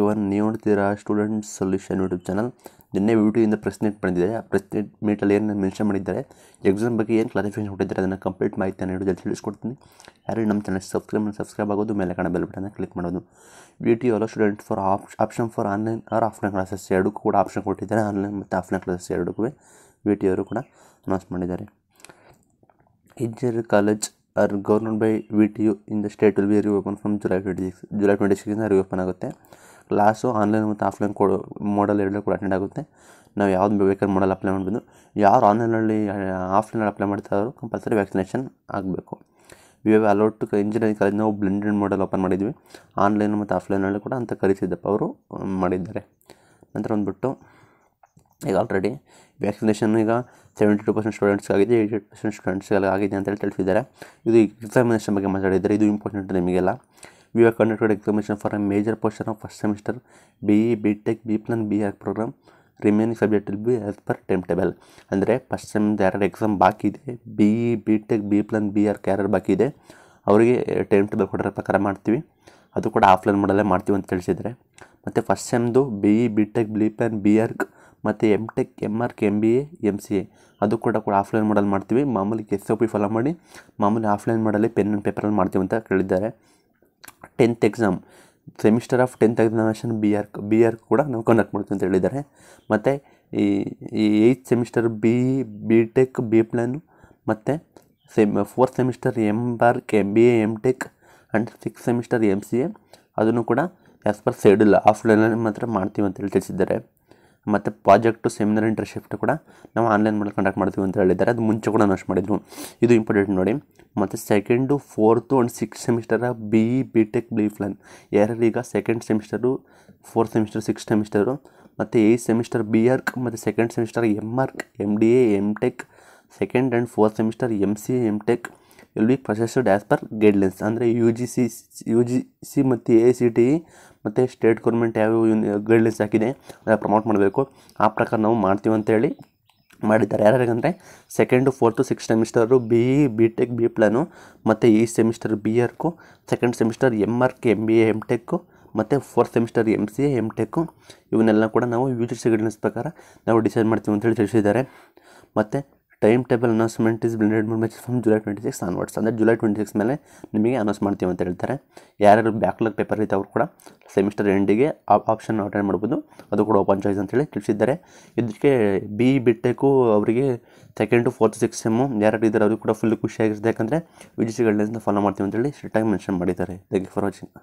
ಇವನ್ ನೀವು ನೋಡ್ತೀರಾ student solution YouTube channel ನಿನ್ನೆ ಯೂಟ್ಯೂಬಿಂದ ಪ್ರಶ್ನೆ ಬಂದಿದೆ ಆ ಪ್ರಶ್ನೆ ಮೀಟಲ್ಲಿ ಏನು ಮೆನ್ಷನ್ ಮಾಡಿದ್ದಾರೆ ಎಕ್ಸಾಮ್ ಬಗ್ಗೆ ಏನು ಕ್ಲಾರಿಫಿಕೇಶನ್ ಕೊಟ್ಟಿದ್ದಾರೆ ಅದನ್ನು ಕಂಪ್ಲೀಟ್ ಮಾಹಿತಿ ನಾನು ಜಲ್ದಿ ತಿಳಿಸ್ಕೊಡ್ತೀನಿ ಯಾರು ನಮ್ಮ ಚಾನಲ್ ಸಬ್ಸ್ಕ್ರೈಬ್ ಸಬ್ಸ್ಕ್ರೈಬ್ ಆಗೋದು ಮೇಲೆ ಕಾಣ ಬೆಲ್ ಬಟನ್ನ ಕ್ಲಿಕ್ ಮಾಡೋದು V T all student for opt option for online or offline classes ಎರಡಕ್ಕೂ ಕೂಡ ಆಪ್ಷನ್ ಕೊಟ್ಟಿದ್ದಾರೆ ಆನ್ಲೈನ್ ಮತ್ತು ಆಫ್ಲೈನ್ ಕ್ಲಾಸಸ್ ಎರಡಕ್ಕೂ ವಿ ಟಿ ಅವರು ಕೂಡ ಅನೌನ್ಸ್ ಮಾಡಿದ್ದಾರೆ engineer college or government by V T U in the state will be open from July twenty six July twenty reopen ಆಗುತ್ತೆ class online ಮತ್ತು offline ಕೊಡು model ಎರಡೂ ಕೂಡ attend ಆಗುತ್ತೆ ನಾವು ಯಾವ್ದು ಬೇಕಾದ್ರೆ ಮೋಡಲ್ ಅಪ್ಲೈ ಮಾಡ್ಬೋದು ಯಾರು ಆನ್ಲೈನಲ್ಲಿ ಆಫ್ಲೈನಲ್ಲಿ ಅಪ್ಲೈ ಮಾಡ್ತಾರೋ ಕಂಪಲ್ಸರಿ ವ್ಯಾಕ್ಸಿನೇಷನ್ ಆಗಬೇಕು we have allowed to engineering college ನಾವು ಬ್ಲೆಂಡೆಡ್ ಮೋಡಲ್ ಓಪನ್ ಮಾಡಿದ್ವಿ ಆನ್ಲೈನ್ ಮತ್ತು ಆಫ್ಲೈನಲ್ಲಿ ಕೂಡ ಅಂತ ಕರೆಸಿದ್ದಪ್ಪ ಅವರು ಮಾಡಿದ್ದಾರೆ ನಂತರ ಬಂದುಬಿಟ್ಟು ಈಗ ಆಲ್ರೆಡಿ ವ್ಯಾಕ್ಸಿನೇಷನ್ ಈಗ ಸೆವೆಂಟಿ ಟು ಪರ್ಸೆಂಟ್ ಸ್ಟೂಡೆಂಟ್ಸ್ಗಾಗಿದೆ ಆಗಿದೆ ಏಯ್ಟಿ ಏಟ್ ಪರ್ಸೆಂಟ್ ಸ್ಟೂಡೆಂಟ್ಸ್ಗೆಲ್ಲ ಆಗಿದೆ ಅಂತೇಳಿ ತಿಳಿಸಿದ್ದಾರೆ ಇದು ಎಕ್ಸಾಮಿನೇಷನ್ ಬಗ್ಗೆ ಮಾತಾಡಿದ್ದಾರೆ ಇದು ಇಂಪಾರ್ಟೆಂಟ್ ನಿಮಗೆಲ್ಲ conducted examination for examination major portion of first semester B E B Tech B Plan B R program remaining subject will be as per time table ಅಂದರೆ first ಸೆಮ್ದು ಎರಡು ಎಕ್ಸಾಮ್ ಬಾಕಿ ಇದೆ B E B Tech B Plan B R carrier ಬಾಕಿ ಇದೆ ಅವರಿಗೆ time table ಕೊಡೋರ ಪ್ರಕಾರ ಮಾಡ್ತೀವಿ ಅದು ಕೂಡ ಆಫ್ಲೈನ್ ಮಾಡಲ್ಲೇ ಮಾಡ್ತೀವಿ ಅಂತ ತಿಳಿಸಿದರೆ ಮತ್ತು ಫಸ್ಟ್ ಸೆಮ್ದು B E B Tech B Plan B Arch ಮತ್ತು M Tech M Arch M B A M C A ಅದು ಕೂಡ ಕೂಡ ಆಫ್ಲೈನ್ ಮಾಡಲ್ ಮಾಡ್ತೀವಿ ಮಾಮೂಲಿ ಎಸ್ ಒ ಪಿ ಫಾಲೋ ಮಾಡಿ ಮಾಮೂಲಿ ಆಫ್ಲೈನ್ ಮಾಡಲ್ಲಿ ಪೆನ್ ಆ್ಯಂಡ್ ಪೇಪರಲ್ಲಿ ಮಾಡ್ತೀವಿ ಅಂತ ಕೇಳಿದ್ದಾರೆ tenth exam semester of tenth examination B R B R ಕೂಡ ನಾವು ಕಂಡಕ್ಟ್ ಮಾಡ್ತೀವಿ ಅಂತ ಹೇಳಿದ್ದಾರೆ ಮತ್ತು ಈ ಈ eighth semester B B Tech B Plan ಮತ್ತು sem fourth semester M bar M B A M Tech and six semester M C A ಅದನ್ನು ಕೂಡ ಆ್ಯಸ್ ಪರ್ ಸೆಡ್ಯೂಲ್ ಆಫ್ಲೈನಲ್ಲಿ ಮಾತ್ರ ಮಾಡ್ತೀವಿ ಅಂತೇಳಿ ತಿಳಿಸಿದ್ದಾರೆ ಮತ್ತು ಪ್ರಾಜೆಕ್ಟು ಸೆಮಿನಾರ್ ಇಂಟರ್ಶಿಫ್ಟ್ ಕೂಡ ನಾವು ಆನ್ಲೈನ್ ಮೂಲಕ ಕಂಡಕ್ಟ್ ಮಾಡ್ತೀವಿ ಅಂತ ಹೇಳಿದ್ದಾರೆ ಅದು ಮುಂಚೆ ಕೂಡ ಅನೌನ್ಸ್ ಮಾಡಿದ್ರು ಇದು ಇಂಪಾರ್ಟೆಂಟ್ ನೋಡಿ ಮತ್ತು second fourth and six semester B E B Tech B Plan ಈಗ second semester fourth semester six semester ಮತ್ತು ಎ ಸೆಮಿಸ್ಟರ್ ಬಿ ಆರ್ಕ್ ಮತ್ತು second semester M Arch M D A M Tech second and fourth semester M C M Tech will be processed as per guidelines ಅಂದರೆ U G C U G C ಮತ್ತು A C T E ಮತ್ತು state government ಯಾವ್ಯಾವ uni guidelines ಹಾಕಿದೆ ಅದನ್ನು promote ಮಾಡಬೇಕು ಆ ಪ್ರಕಾರ ನಾವು ಮಾಡ್ತೀವಿ ಅಂತೇಳಿ ಮಾಡಿದ್ದಾರೆ second second fourth six semester B E B Tech B Plan ಮತ್ತು ಈ semester B Arch second semester M Arch M B A M Tech ಮತ್ತು fourth semester M C A M Tech ಇವನ್ನೆಲ್ಲ ಕೂಡ ನಾವು ಯು ಜಿ ಸಿ ಗೈಡ್ಲೈನ್ಸ್ ಪ್ರಕಾರ ನಾವು decide ಮಾಡ್ತೀವಿ ಅಂತೇಳಿ ತಿಳಿಸಿದ್ದಾರೆ ಮತ್ತು time table announcement is blended matches from July twenty six onwards ಅಂದರೆ ಜುಲೈ ಟ್ವೆಂಟಿ ಸಿಕ್ಸ್ ಮೇಲೆ ನಿಮಗೆ ಅನೌನ್ಸ್ ಮಾಡ್ತೀವಿ ಅಂತ ಹೇಳ್ತಾರೆ ಯಾರ್ಯಾರು ಬ್ಯಾಕ್ಲಾಗ್ ಪೇಪರ್ ಐತೆ ಅವರು ಕೂಡ ಸೆಮಿಸ್ಟರ್ ಎಂಡಿಗೆ ಆಪ್ಷನ್ ಅಟೆಂಡ್ ಮಾಡ್ಬೋದು ಅದು ಕೂಡ ಓಪನ್ ಚಾಯ್ಸ್ ಅಂತೇಳಿ ತಿಳಿಸಿದ್ದಾರೆ ಇದಕ್ಕೆ ಬಿ ಬಿಟ್ಟೆಕು ಅವರಿಗೆ second to fourth six sem ಯಾರ್ಯಾರು ಇದ್ದಾರೆ ಅವರು ಕೂಡ ಫುಲ್ ಖುಷಿಯಾಗಿರುತ್ತೆ ಯಾಕಂದರೆ ವಿಜಿಸಿ ಗೈಡ್ಲೈನ್ಸ್ನ ಫಾಲೋ ಮಾಡ್ತೀವಿ ಅಂತೇಳಿ ಸ್ಟ್ರಿಕ್ಟಾಗಿ ಮೆನ್ಷನ್ ಮಾಡಿದ್ದಾರೆ ಥ್ಯಾಂಕ್ ಯು ಫಾರ್ ವಾಚಿಂಗ್